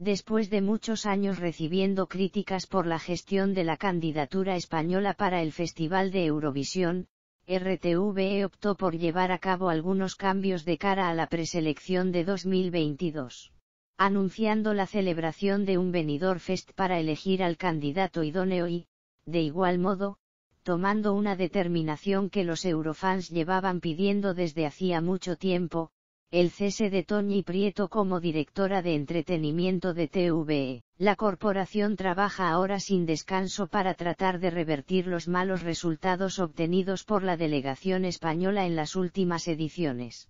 Después de muchos años recibiendo críticas por la gestión de la candidatura española para el Festival de Eurovisión, RTVE optó por llevar a cabo algunos cambios de cara a la preselección de 2022, anunciando la celebración de un venidor fest para elegir al candidato idóneo y, de igual modo, tomando una determinación que los eurofans llevaban pidiendo desde hacía mucho tiempo, el cese de Toñi Prieto como directora de entretenimiento de TVE. La corporación trabaja ahora sin descanso para tratar de revertir los malos resultados obtenidos por la delegación española en las últimas ediciones.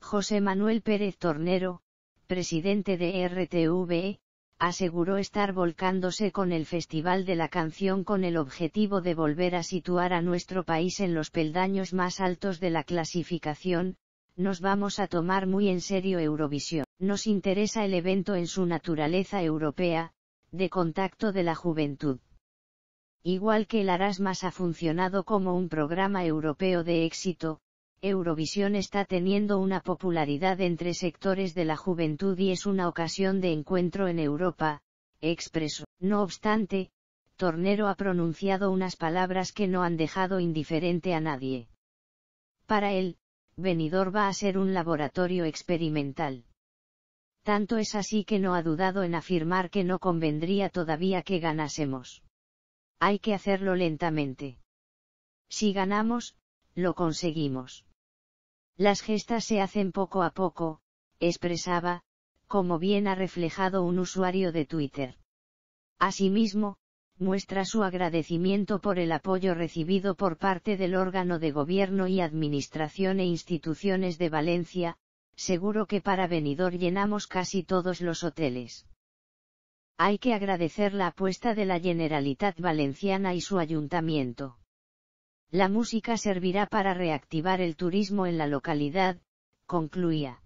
José Manuel Pérez Tornero, presidente de RTVE, aseguró estar volcándose con el Festival de la Canción con el objetivo de volver a situar a nuestro país en los peldaños más altos de la clasificación, nos vamos a tomar muy en serio Eurovisión. Nos interesa el evento en su naturaleza europea, de contacto de la juventud. Igual que el Erasmus ha funcionado como un programa europeo de éxito, Eurovisión está teniendo una popularidad entre sectores de la juventud y es una ocasión de encuentro en Europa, expreso. No obstante, Tornero ha pronunciado unas palabras que no han dejado indiferente a nadie. Para él, Venidor va a ser un laboratorio experimental. Tanto es así que no ha dudado en afirmar que no convendría todavía que ganásemos. Hay que hacerlo lentamente. Si ganamos, lo conseguimos. Las gestas se hacen poco a poco, expresaba, como bien ha reflejado un usuario de Twitter. Asimismo, muestra su agradecimiento por el apoyo recibido por parte del órgano de gobierno y administración e instituciones de Valencia, seguro que para venidor llenamos casi todos los hoteles. Hay que agradecer la apuesta de la Generalitat Valenciana y su ayuntamiento. La música servirá para reactivar el turismo en la localidad, concluía.